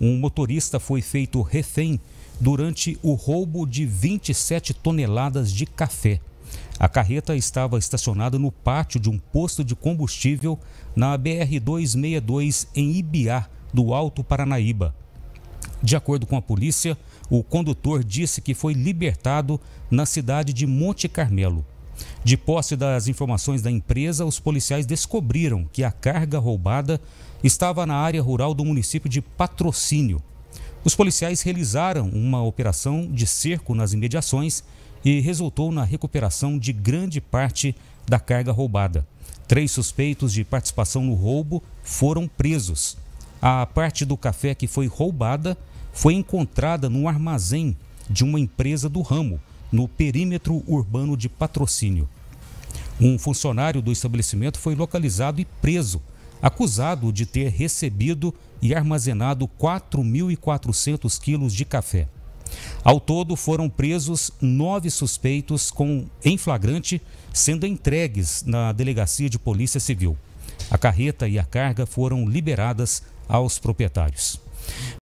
um motorista foi feito refém durante o roubo de 27 toneladas de café. A carreta estava estacionada no pátio de um posto de combustível na BR-262 em Ibiá, do Alto Paranaíba. De acordo com a polícia, o condutor disse que foi libertado na cidade de Monte Carmelo. De posse das informações da empresa, os policiais descobriram que a carga roubada estava na área rural do município de Patrocínio. Os policiais realizaram uma operação de cerco nas imediações e resultou na recuperação de grande parte da carga roubada. Três suspeitos de participação no roubo foram presos. A parte do café que foi roubada foi encontrada no armazém de uma empresa do ramo no perímetro urbano de patrocínio. Um funcionário do estabelecimento foi localizado e preso, acusado de ter recebido e armazenado 4.400 quilos de café. Ao todo, foram presos nove suspeitos com em flagrante, sendo entregues na delegacia de polícia civil. A carreta e a carga foram liberadas aos proprietários.